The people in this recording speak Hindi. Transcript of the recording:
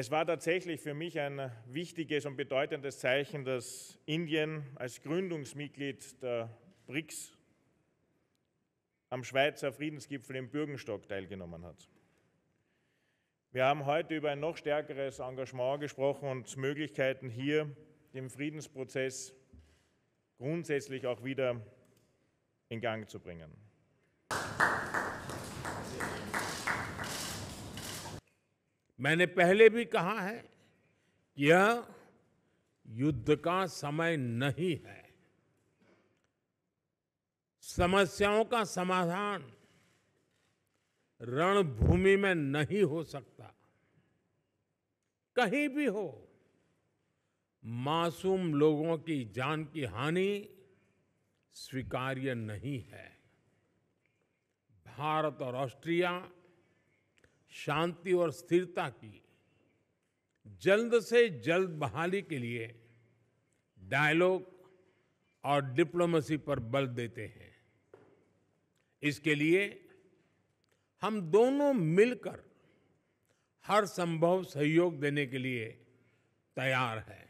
Es war tatsächlich für mich ein wichtiges und bedeutendes Zeichen, dass Indien als Gründungsmitglied der BRICS am Schweizer Friedensgipfel im Bürgenstock teilgenommen hat. Wir haben heute über ein noch stärkeres Engagement gesprochen und Möglichkeiten hier den Friedensprozess grundsätzlich auch wieder in Gang zu bringen. मैंने पहले भी कहा है यह युद्ध का समय नहीं है समस्याओं का समाधान रणभूमि में नहीं हो सकता कहीं भी हो मासूम लोगों की जान की हानि स्वीकार्य नहीं है भारत और ऑस्ट्रिया शांति और स्थिरता की जल्द से जल्द बहाली के लिए डायलॉग और डिप्लोमेसी पर बल देते हैं इसके लिए हम दोनों मिलकर हर संभव सहयोग देने के लिए तैयार हैं